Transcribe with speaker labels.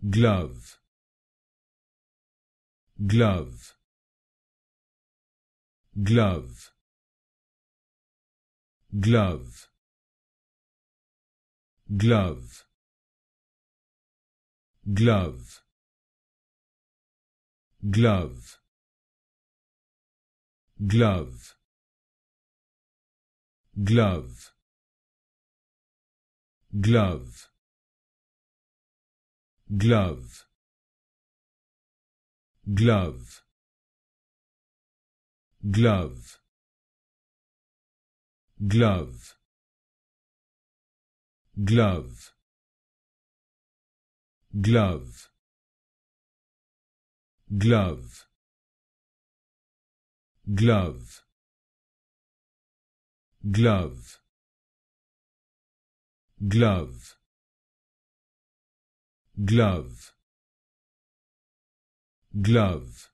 Speaker 1: glove glove glove glove glove glove glove glove glove glove glove glove glove glove glove glove glove glove glove glove glove glove